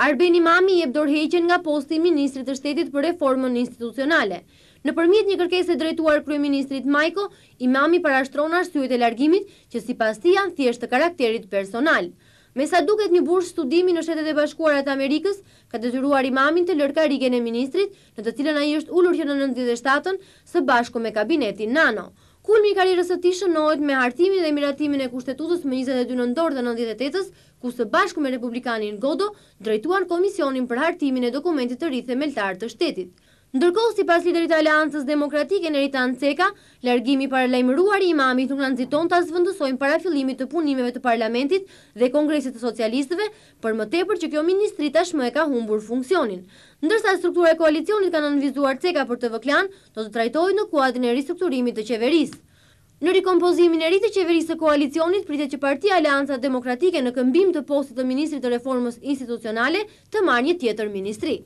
Arben Imami jep dorheqen nga posti Ministrit të Shtetit për reformën institucionale. Në përmjet një kërkese drejtuar Kryeministrit Majko, Imami parashtron arsyet e largimit që si pas ti janë thjesht të karakterit personal. Me sa duket një bursh studimi në shetet e bashkuarat Amerikës, ka të tyruar imamin të lërka rigen e ministrit, në të cilën a i është ullur që në 97-ën, së bashku me kabinetin Nano. Kulmi i karirës të tishë nojt me hartimin dhe miratimin e kushtetutës më 22 nëndorë dhe 98-ës, ku së bashku me Republikanin Godo, drejtuan Komisionin për hartimin e dokumentit të rrithë e meltarë të shtetit. Ndërkohë si pas liderit aliansës demokratike në rritan lërgimi para paralajmëruar i imamit nuk në nëziton të zvëndësojnë para fillimit të punimeve të parlamentit dhe kongresit të socialistëve, për më tepër që kjo ministri tashmë e ka humbur funksionin. Ndërsa struktura e koalicionit ka nënvizuar ceka për të vëklan, do të trajtojnë në kuadrin e ristrukturimit të qeverisë. Në rikompozimin e rritë të qeverisë të koalicionit, pritë që partia Alianza Demokratike në këmbim të postit të Ministri të Reformës Institucionale të marrë një tjetër ministri.